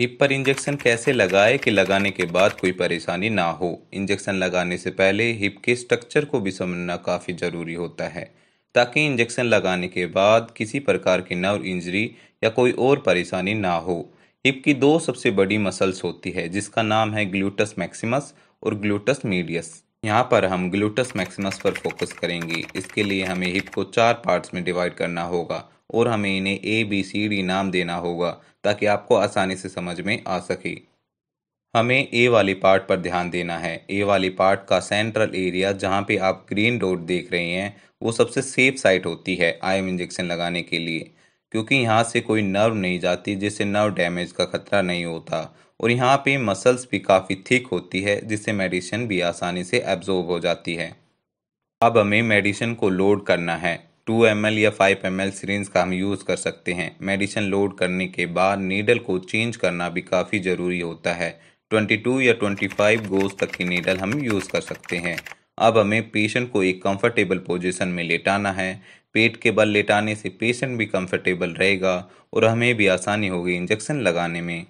hip पर injection कैसे लगाए कि लगाने के बाद कोई परेशानी ना हो इंजेक्शन लगाने से पहले हिप के स्ट्रक्चर को भी समझना काफ़ी ज़रूरी होता है ताकि इंजेक्शन लगाने के बाद किसी प्रकार की नर्व इंजरी या कोई और परेशानी ना हो हिप की दो सबसे बड़ी मसल्स होती है जिसका नाम है ग्लूटस मैक्सिमस और ग्लूटस मीडियस यहाँ पर हम ग्लूटस मैक्सिमस पर फोकस करेंगे इसके लिए हमें हिप को चार पार्ट्स में डिवाइड करना होगा और हमें इन्हें ए बी सी डी नाम देना होगा ताकि आपको आसानी से समझ में आ सके हमें ए वाली पार्ट पर ध्यान देना है ए वाली पार्ट का सेंट्रल एरिया जहाँ पे आप ग्रीन रोड देख रहे हैं वो सबसे सेफ साइट होती है आयम इंजेक्शन लगाने के लिए क्योंकि यहाँ से कोई नर्व नहीं जाती जिससे नर्व डैमेज का खतरा नहीं होता और यहाँ पे मसल्स भी काफ़ी थिक होती है जिससे मेडिसिन भी आसानी से एब्जॉर्ब हो जाती है अब हमें मेडिसिन को लोड करना है टू एम या फाइव एम एल का हम यूज़ कर सकते हैं मेडिसिन लोड करने के बाद नीडल को चेंज करना भी काफ़ी ज़रूरी होता है 22 या 25 गोज तक की नीडल हम यूज़ कर सकते हैं अब हमें पेशेंट को एक कंफर्टेबल पोजीशन में लेटाना है पेट के बल लेटाने से पेशेंट भी कंफर्टेबल रहेगा और हमें भी आसानी होगी इंजेक्शन लगाने में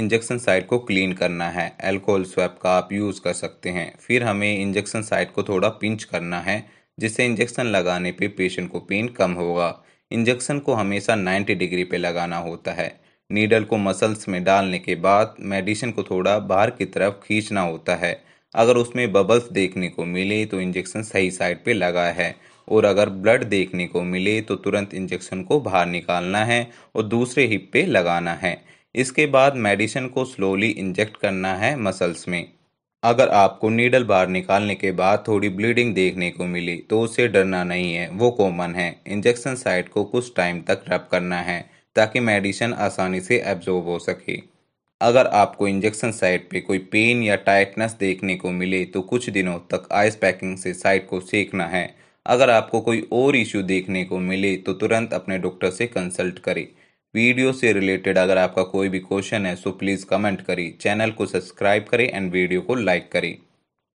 इंजेक्शन साइट को क्लीन करना है अल्कोहल स्वैप का आप यूज़ कर सकते हैं फिर हमें इंजेक्शन साइट को थोड़ा पिंच करना है जिससे इंजेक्शन लगाने पे पेशेंट को पेन कम होगा इंजेक्शन को हमेशा 90 डिग्री पे लगाना होता है नीडल को मसल्स में डालने के बाद मेडिसिन को थोड़ा बाहर की तरफ खींचना होता है अगर उसमें बबल्स देखने को मिले तो इंजेक्शन सही साइड पे लगा है और अगर ब्लड देखने को मिले तो तुरंत इंजेक्शन को बाहर निकालना है और दूसरे हिप पे लगाना है इसके बाद मेडिसिन को स्लोली इंजेक्ट करना है मसल्स में अगर आपको नीडल बाहर निकालने के बाद थोड़ी ब्लीडिंग देखने को मिली तो उसे डरना नहीं है वो कॉमन है इंजेक्शन साइट को कुछ टाइम तक रब करना है ताकि मेडिसिन आसानी से एब्जॉर्ब हो सके अगर आपको इंजेक्शन साइट पे कोई पेन या टाइटनेस देखने को मिले तो कुछ दिनों तक आइस पैकिंग से साइट को सेकना है अगर आपको कोई और इश्यू देखने को मिले तो तुरंत अपने डॉक्टर से कंसल्ट करें वीडियो से रिलेटेड अगर आपका कोई भी क्वेश्चन है सो प्लीज़ कमेंट करी चैनल को सब्सक्राइब करें एंड वीडियो को लाइक करें